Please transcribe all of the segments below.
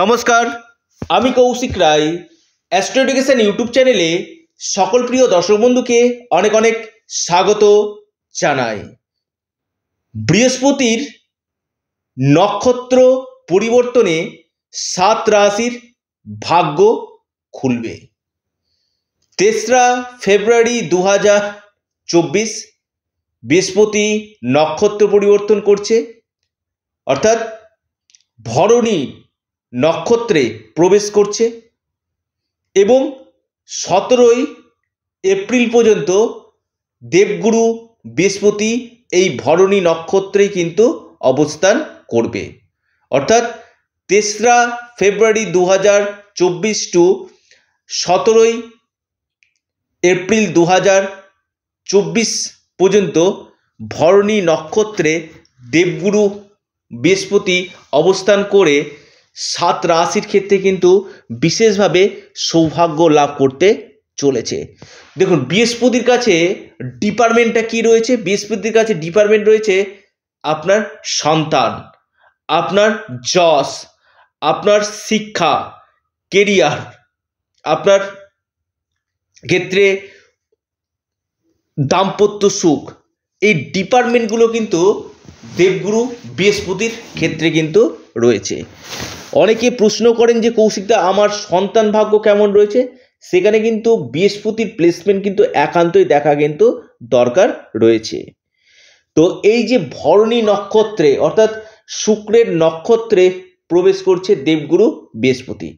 নমস্কার আমি কৌশিক রায় astro YouTube চ্যানেলে সকল প্রিয় দর্শক বন্ধুকে অনেক অনেক স্বাগত জানাই বৃহস্পতির নক্ষত্র পরিবর্তনে সাত রাশির ভাগ্য খুলবে তেসরা ফেব্রুয়ারি দু হাজার চব্বিশ বৃহস্পতি নক্ষত্র পরিবর্তন করছে অর্থাৎ ভরণী নক্ষত্রে প্রবেশ করছে এবং সতেরোই এপ্রিল পর্যন্ত দেবগুরু বৃহস্পতি এই ভরণী নক্ষত্রেই কিন্তু অবস্থান করবে অর্থাৎ তেসরা ফেব্রুয়ারি দু হাজার চব্বিশ টু সতেরোই এপ্রিল দু হাজার চব্বিশ পর্যন্ত ভরণী নক্ষত্রে দেবগুরু বৃহস্পতি অবস্থান করে সাত রাশির ক্ষেত্রে কিন্তু বিশেষভাবে সৌভাগ্য লাভ করতে চলেছে দেখুন বৃহস্পতির কাছে ডিপার্টমেন্টটা কি রয়েছে বৃহস্পতির কাছে ডিপার্টমেন্ট রয়েছে আপনার সন্তান আপনার যশ আপনার শিক্ষা কেরিয়ার আপনার ক্ষেত্রে দাম্পত্য সুখ এই ডিপার্টমেন্টগুলো কিন্তু দেবগুরু বৃহস্পতির ক্ষেত্রে কিন্তু রয়েছে অনেকে প্রশ্ন করেন যে কৌশিকদা আমার সন্তান ভাগ্য কেমন রয়েছে সেখানে কিন্তু বৃহস্পতির প্লেসমেন্ট কিন্তু একান্তই দেখা কিন্তু দরকার রয়েছে তো এই যে ভরণী নক্ষত্রে অর্থাৎ শুক্রের নক্ষত্রে প্রবেশ করছে দেবগুরু বৃহস্পতি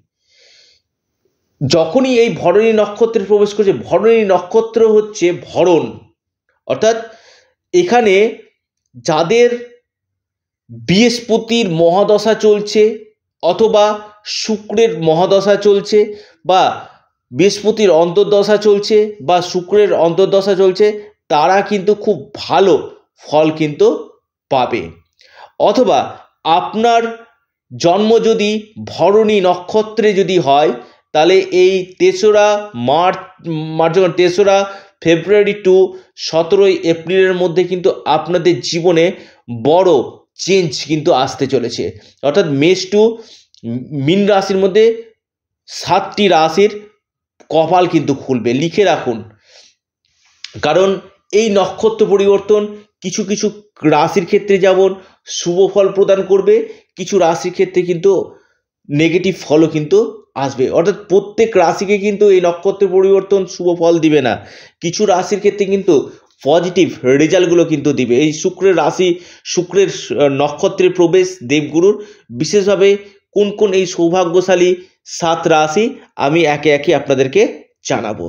যখনই এই ভরণী নক্ষত্রে প্রবেশ করছে ভরণী নক্ষত্র হচ্ছে ভরণ অর্থাৎ এখানে যাদের বৃহস্পতির মহাদশা চলছে অথবা শুক্রের মহাদশা চলছে বা বৃহস্পতির অন্তর্দশা চলছে বা শুক্রের অন্তর্দশা চলছে তারা কিন্তু খুব ভালো ফল কিন্তু পাবে অথবা আপনার জন্ম যদি ভরণী নক্ষত্রে যদি হয় তাহলে এই তেসরা মার্চ মার্চ তেসরা ফেব্রুয়ারি টু সতেরোই এপ্রিলের মধ্যে কিন্তু আপনাদের জীবনে বড় চেঞ্জ কিন্তু আসতে চলেছে অর্থাৎ মেষ টু মিন রাশির মধ্যে সাতটি রাশির কপাল কিন্তু খুলবে লিখে রাখুন কারণ এই নক্ষত্র পরিবর্তন কিছু কিছু রাশির ক্ষেত্রে যেমন শুভ ফল প্রদান করবে কিছু রাশির ক্ষেত্রে কিন্তু নেগেটিভ ফলও কিন্তু আসবে অর্থাৎ প্রত্যেক রাশিকে কিন্তু এই নক্ষত্রের পরিবর্তন শুভ ফল দিবে না কিছু রাশির ক্ষেত্রে কিন্তু পজিটিভ রেজাল্টগুলো কিন্তু দিবে এই শুক্রের রাশি শুক্রের নক্ষত্রে প্রবেশ দেবগুরুর বিশেষভাবে কোন কোন এই সৌভাগ্যশালী সাত রাশি আমি একে একে আপনাদেরকে জানাবো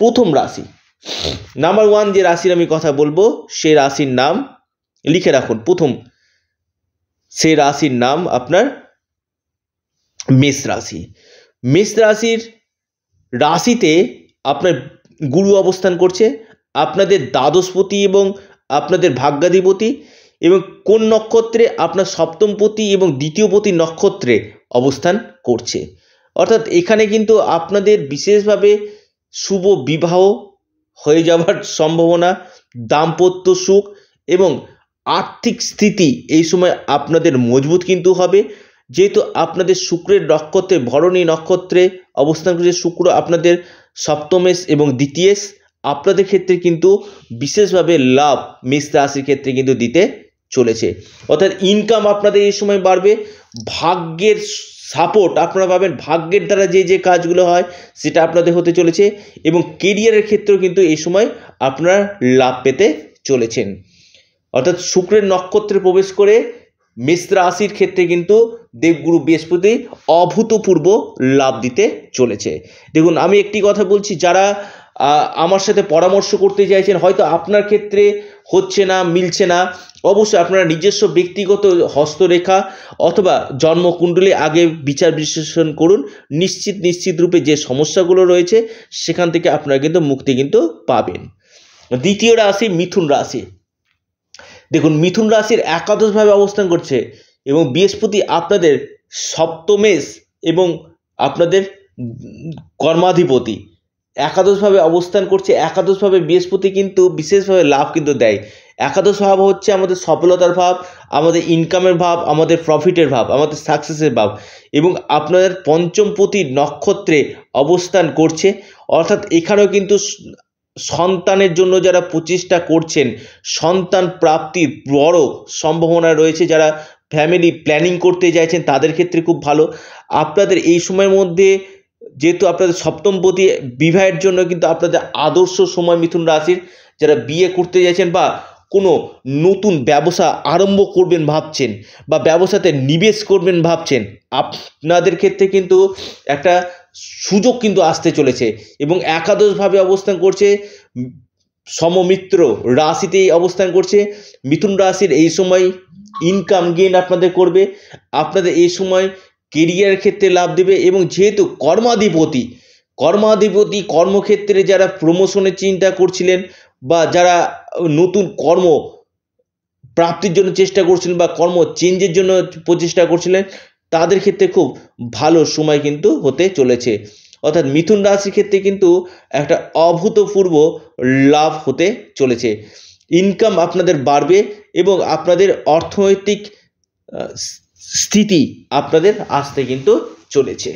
প্রথম রাশি নাম্বার ওয়ান যে রাশির আমি কথা বলবো সে রাশির নাম লিখে রাখুন প্রথম সে রাশির নাম আপনার মেষ রাশি মেষ রাশির রাশিতে আপনার গুরু অবস্থান করছে আপনাদের দ্বাদশপতি এবং আপনাদের ভাগ্যাধিপতি এবং কোন নক্ষত্রে আপনার সপ্তমপতি এবং দ্বিতীয়পতি নক্ষত্রে অবস্থান করছে অর্থাৎ এখানে কিন্তু আপনাদের বিশেষভাবে শুভ বিবাহ হয়ে যাওয়ার সম্ভাবনা দাম্পত্য সুখ এবং আর্থিক স্থিতি এই সময় আপনাদের মজবুত কিন্তু হবে যেহেতু আপনাদের শুক্রের নক্ষত্রে ভরণী নক্ষত্রে অবস্থান করছে শুক্র আপনাদের সপ্তমেশ এবং দ্বিতীয়েশ আপনাদের ক্ষেত্রে কিন্তু বিশেষভাবে লাভ মেষ রাশির ক্ষেত্রে কিন্তু দিতে চলেছে অর্থাৎ ইনকাম আপনাদের এই সময় বাড়বে ভাগ্যের সাপোর্ট আপনারা পাবেন ভাগ্যের দ্বারা যে যে কাজগুলো হয় সেটা আপনাদের হতে চলেছে এবং কেরিয়ারের ক্ষেত্রেও কিন্তু এই সময় আপনারা লাভ পেতে চলেছেন অর্থাৎ শুক্রের নক্ষত্রে প্রবেশ করে মেষ রাশির ক্ষেত্রে কিন্তু দেবগুরু বৃহস্পতি অভূতপূর্ব লাভ দিতে চলেছে দেখুন আমি একটি কথা বলছি যারা আমার সাথে পরামর্শ করতে চাইছেন হয়তো আপনার ক্ষেত্রে হচ্ছে না মিলছে না অবশ্যই আপনারা নিজস্ব ব্যক্তিগত হস্তরেখা অথবা জন্মকুণ্ডলী আগে বিচার বিশ্লেষণ করুন নিশ্চিত নিশ্চিত রূপে যে সমস্যাগুলো রয়েছে সেখান থেকে আপনারা কিন্তু মুক্তি কিন্তু পাবেন দ্বিতীয় রাশি মিথুন রাশি দেখুন মিথুন রাশির একাদশভাবে অবস্থান করছে এবং বৃহস্পতি আপনাদের সপ্তমেশ এবং আপনাদের কর্মাধিপতি একাদশভাবে অবস্থান করছে একাদশভাবে বৃহস্পতি কিন্তু বিশেষভাবে লাভ কিন্তু দেয় একাদশ ভাব হচ্ছে আমাদের সফলতার ভাব আমাদের ইনকামের ভাব আমাদের প্রফিটের ভাব আমাদের সাকসেসের ভাব এবং আপনাদের পঞ্চমপতি নক্ষত্রে অবস্থান করছে অর্থাৎ এখানেও কিন্তু সন্তানের জন্য যারা প্রচেষ্টা করছেন সন্তান প্রাপ্তির বড় সম্ভাবনা রয়েছে যারা ফ্যামিলি প্ল্যানিং করতে চাইছেন তাদের ক্ষেত্রে খুব ভালো আপনাদের এই সময়ের মধ্যে যেহেতু আপনাদের সপ্তমপতি বিবাহের জন্য কিন্তু আপনাদের আদর্শ সময় মিথুন রাশির যারা বিয়ে করতে যাচ্ছেন বা কোনো নতুন ব্যবসা আরম্ভ করবেন ভাবছেন বা ব্যবসাতে নিবেশ করবেন ভাবছেন আপনাদের ক্ষেত্রে কিন্তু একটা সুযোগ কিন্তু আসতে চলেছে এবং একাদশভাবে অবস্থান করছে সমমিত্র রাশিতেই অবস্থান করছে মিথুন রাশির এই সময় ইনকাম গেন আপনাদের করবে আপনাদের এই সময় কেরিয়ার ক্ষেত্রে লাভ দেবে এবং যেহেতু কর্মাধিপতি কর্মাধিপতি কর্মক্ষেত্রে যারা প্রমোশনের চিন্তা করছিলেন বা যারা নতুন কর্ম প্রাপ্তির জন্য চেষ্টা করছিলেন বা কর্ম চেঞ্জের জন্য প্রচেষ্টা করছিলেন তাদের ক্ষেত্রে খুব ভালো সময় কিন্তু হতে চলেছে অর্থাৎ মিথুন রাশির ক্ষেত্রে কিন্তু একটা অভূতপূর্ব লাভ হতে চলেছে ইনকাম আপনাদের বাড়বে এবং আপনাদের অর্থনৈতিক স্থিতি আপনাদের আসতে কিন্তু চলেছে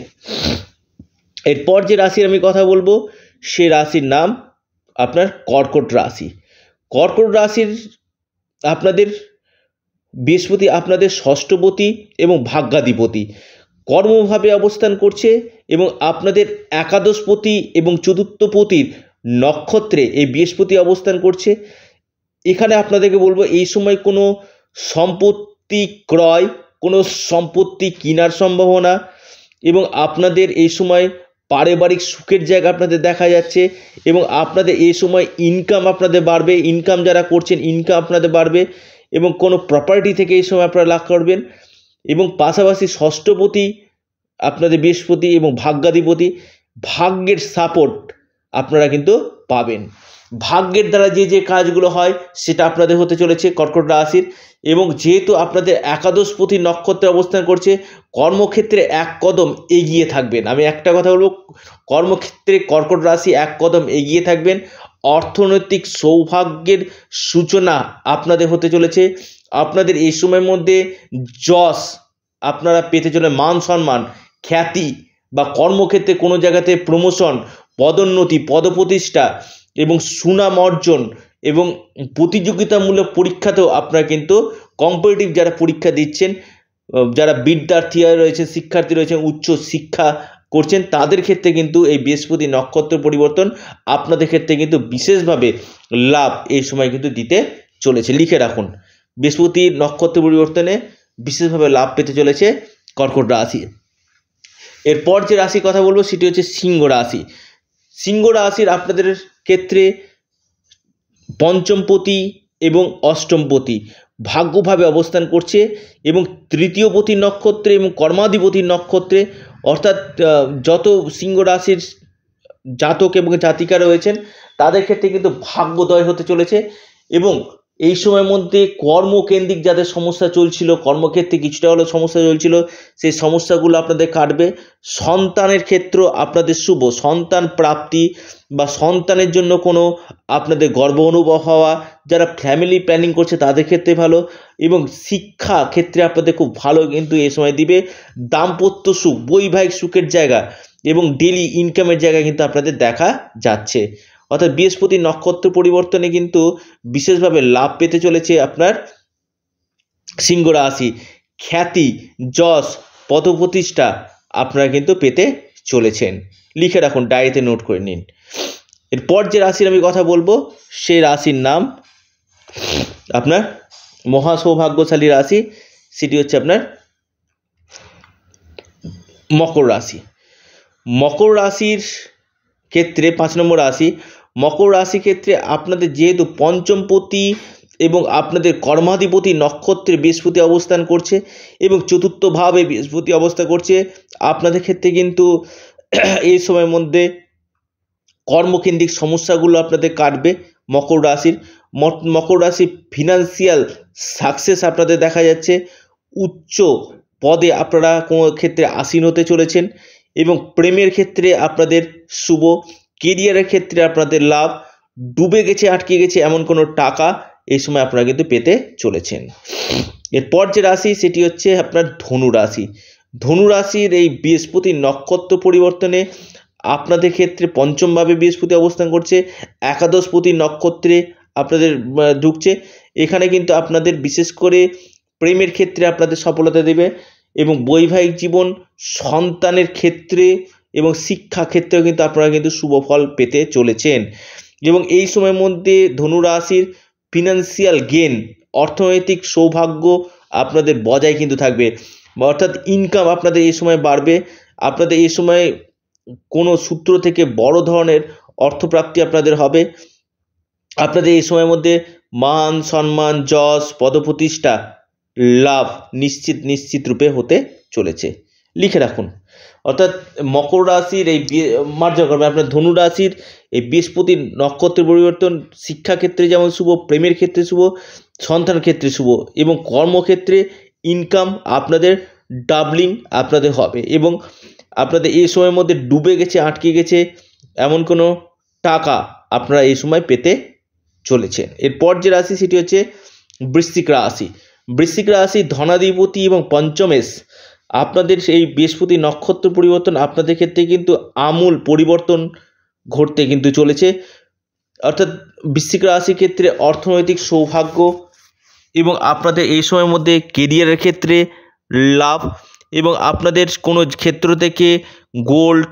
এরপর যে রাশির আমি কথা বলবো সে রাশির নাম আপনার কর্কট রাশি কর্কট রাশির আপনাদের বৃহস্পতি আপনাদের ষষ্ঠপতি এবং ভাগ্যাধিপতি কর্মভাবে অবস্থান করছে এবং আপনাদের একাদশপতি এবং চতুর্থপতির নক্ষত্রে এই বৃহস্পতি অবস্থান করছে এখানে আপনাদেরকে বলবো এই সময় কোনো সম্পত্তি ক্রয় কোনো সম্পত্তি কেনার সম্ভাবনা এবং আপনাদের এই সময় পারিবারিক সুখের জায়গা আপনাদের দেখা যাচ্ছে এবং আপনাদের এই সময় ইনকাম আপনাদের বাড়বে ইনকাম যারা করছেন ইনকাম আপনাদের বাড়বে এবং কোনো প্রপার্টি থেকে এই সময় আপনারা লাভ করবেন এবং পাশাপাশি ষষ্ঠপতি আপনাদের বৃহস্পতি এবং ভাগ্যাধিপতি ভাগ্যের সাপোর্ট আপনারা কিন্তু পাবেন ভাগ্যের দ্বারা যে যে কাজগুলো হয় সেটা আপনাদের হতে চলেছে কর্কট রাশির এবং যেহেতু আপনাদের একাদশ একাদশপতি নক্ষত্রে অবস্থান করছে কর্মক্ষেত্রে এক কদম এগিয়ে থাকবেন আমি একটা কথা বলব কর্মক্ষেত্রে কর্কট রাশি এক কদম এগিয়ে থাকবেন অর্থনৈতিক সৌভাগ্যের সূচনা আপনাদের হতে চলেছে আপনাদের এই সময়ের মধ্যে যশ আপনারা পেতে চলে মান সম্মান খ্যাতি বা কর্মক্ষেত্রে কোনো জায়গাতে প্রমোশন পদোন্নতি পদপ্রতিষ্ঠা এবং সুনাম অর্জন এবং প্রতিযোগিতামূলক পরীক্ষাতেও আপনারা কিন্তু কম্পিটিটিভ যারা পরীক্ষা দিচ্ছেন যারা বিদ্যার্থীরা রয়েছে শিক্ষার্থী রয়েছে উচ্চ শিক্ষা করছেন তাদের ক্ষেত্রে কিন্তু এই বৃহস্পতি নক্ষত্র পরিবর্তন আপনাদের ক্ষেত্রে কিন্তু বিশেষভাবে লাভ এই সময় কিন্তু দিতে চলেছে লিখে রাখুন বৃহস্পতি নক্ষত্র পরিবর্তনে বিশেষভাবে লাভ পেতে চলেছে কর্কট রাশি এরপর যে রাশির কথা বলবো সেটি হচ্ছে সিংহ রাশি সিংহ রাশির আপনাদের ক্ষেত্রে পঞ্চমপতি এবং অষ্টমপতি ভাগ্যভাবে অবস্থান করছে এবং তৃতীয়পতি নক্ষত্রে এবং কর্মাধিপতি নক্ষত্রে অর্থাৎ যত সিংহ রাশির জাতক এবং জাতিকা রয়েছেন তাদের ক্ষেত্রে কিন্তু ভাগ্যোদয় হতে চলেছে এবং এই সময়ের মধ্যে কর্মকেন্দ্রিক যাদের সমস্যা চলছিল কর্মক্ষেত্রে কিছুটা হলেও সমস্যা চলছিল সেই সমস্যাগুলো আপনাদের কাটবে সন্তানের ক্ষেত্র আপনাদের শুভ সন্তান প্রাপ্তি বা সন্তানের জন্য কোনো আপনাদের গর্ব অনুভব হওয়া যারা ফ্যামিলি প্ল্যানিং করছে তাদের ক্ষেত্রে ভালো এবং শিক্ষা ক্ষেত্রে আপনাদের খুব ভালো কিন্তু এই সময় দিবে দাম্পত্য সুখ বৈবাহিক সুখের জায়গা এবং ডেলি ইনকামের জায়গা কিন্তু আপনাদের দেখা যাচ্ছে অর্থাৎ বৃহস্পতি নক্ষত্র পরিবর্তনে কিন্তু বিশেষভাবে লাভ পেতে চলেছে আপনার সিংহ রাশি খ্যাতি যশ পদপ্রতিষ্ঠা আপনারা কিন্তু পেতে চলেছেন লিখে রাখুন ডায়েরিতে নোট করে নিন এরপর যে রাশির আমি কথা বলবো সে রাশির নাম আপনার মহা সৌভাগ্যশালী রাশি সেটি হচ্ছে আপনার মকর রাশি মকর রাশির ক্ষেত্রে পাঁচ নম্বর রাশি মকর রাশি ক্ষেত্রে আপনাদের যেহেতু পঞ্চমপতি এবং আপনাদের কর্মাধিপতি নক্ষত্রে বৃহস্পতি অবস্থান করছে এবং চতুর্থভাবে বৃহস্পতি অবস্থা করছে আপনাদের ক্ষেত্রে কিন্তু এই সময়ের মধ্যে কর্মকেন্দ্রিক সমস্যাগুলো আপনাদের কাটবে মকর রাশির মকর রাশি ফিনান্সিয়াল সাকসেস আপনাদের দেখা যাচ্ছে উচ্চ পদে আপনারা কোনো ক্ষেত্রে আসীন হতে চলেছেন এবং প্রেমের ক্ষেত্রে আপনাদের শুভ কেরিয়ারের ক্ষেত্রে আপনাদের লাভ ডুবে গেছে আটকে গেছে এমন কোনো টাকা এই সময় আপনারা কিন্তু পেতে চলেছেন এরপর যে রাশি সেটি হচ্ছে আপনার ধনু রাশি ধনু রাশির এই বৃহস্পতির নক্ষত্র পরিবর্তনে আপনাদের ক্ষেত্রে পঞ্চমভাবে বৃহস্পতি অবস্থান করছে একাদশপতি নক্ষত্রে আপনাদের ঢুকছে এখানে কিন্তু আপনাদের বিশেষ করে প্রেমের ক্ষেত্রে আপনাদের সফলতা দেবে এবং বৈবাহিক জীবন সন্তানের ক্ষেত্রে এবং শিক্ষা ক্ষেত্রেও কিন্তু আপনারা কিন্তু শুভ ফল পেতে চলেছেন এবং এই সময়ের মধ্যে ধনুরাশির ফিনান্সিয়াল গেন অর্থনৈতিক সৌভাগ্য আপনাদের বজায় কিন্তু থাকবে অর্থাৎ ইনকাম আপনাদের এই সময় বাড়বে আপনাদের এই সময় কোনো সূত্র থেকে বড় ধরনের অর্থপ্রাপ্তি আপনাদের হবে আপনাদের এই সময়ের মধ্যে মান সম্মান যশ পদপ্রতিষ্ঠা লাভ নিশ্চিত নিশ্চিত রূপে হতে চলেছে লিখে রাখুন অর্থাৎ মকর রাশির এই মার্জকর্মে আপনার ধনু রাশির এই বৃহস্পতির নক্ষত্রের পরিবর্তন শিক্ষাক্ষেত্রে যেমন শুভ প্রেমের ক্ষেত্রে শুভ সন্তান ক্ষেত্রে শুভ এবং কর্মক্ষেত্রে ইনকাম আপনাদের ডাবলিং আপনাদের হবে এবং আপনাদের এই সময়ের মধ্যে ডুবে গেছে আটকে গেছে এমন কোনো টাকা আপনারা এই সময় পেতে চলেছেন এরপর যে রাশি সেটি হচ্ছে বৃশ্চিক রাশি বৃশ্চিক রাশি ধনাধিপতি এবং পঞ্চমেশ আপনাদের এই বৃহস্পতি নক্ষত্র পরিবর্তন আপনাদের ক্ষেত্রে কিন্তু আমূল পরিবর্তন ঘটতে কিন্তু চলেছে অর্থাৎ বৃশ্চিক রাশির ক্ষেত্রে অর্থনৈতিক সৌভাগ্য এবং আপনাদের এই সময়ের মধ্যে কেরিয়ারের ক্ষেত্রে লাভ এবং আপনাদের কোনো ক্ষেত্র থেকে গোল্ড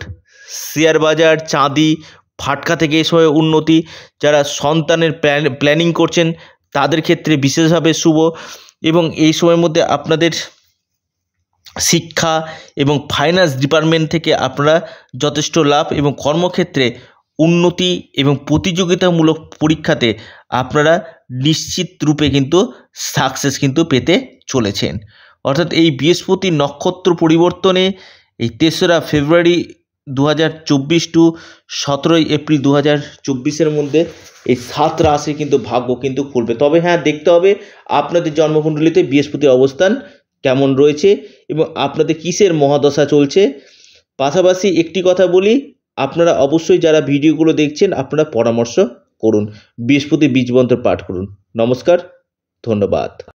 শেয়ার বাজার চাঁদি ফাটকা থেকে এই সময় উন্নতি যারা সন্তানের প্ল্যান প্ল্যানিং করছেন তাদের ক্ষেত্রে বিশেষভাবে শুভ এবং এই সময়ের মধ্যে আপনাদের শিক্ষা এবং ফাইন্যান্স ডিপার্টমেন্ট থেকে আপনারা যথেষ্ট লাভ এবং কর্মক্ষেত্রে উন্নতি এবং প্রতিযোগিতামূলক পরীক্ষাতে আপনারা নিশ্চিত রূপে কিন্তু সাকসেস কিন্তু পেতে চলেছেন অর্থাৎ এই বৃহস্পতি নক্ষত্র পরিবর্তনে এই তেসরা ফেব্রুয়ারি দু টু সতেরোই এপ্রিল দু হাজার চব্বিশের মধ্যে এই সাত রাশি কিন্তু ভাগ্য কিন্তু খুলবে তবে হ্যাঁ দেখতে হবে আপনাদের জন্মকুণ্ডলিতে বৃহস্পতির অবস্থান কেমন রয়েছে এবং আপনাদের কিসের মহাদশা চলছে পাশাপাশি একটি কথা বলি আপনারা অবশ্যই যারা ভিডিওগুলো দেখছেন আপনারা পরামর্শ করুন বৃহস্পতি বীজমন্ত্র পাঠ করুন নমস্কার ধন্যবাদ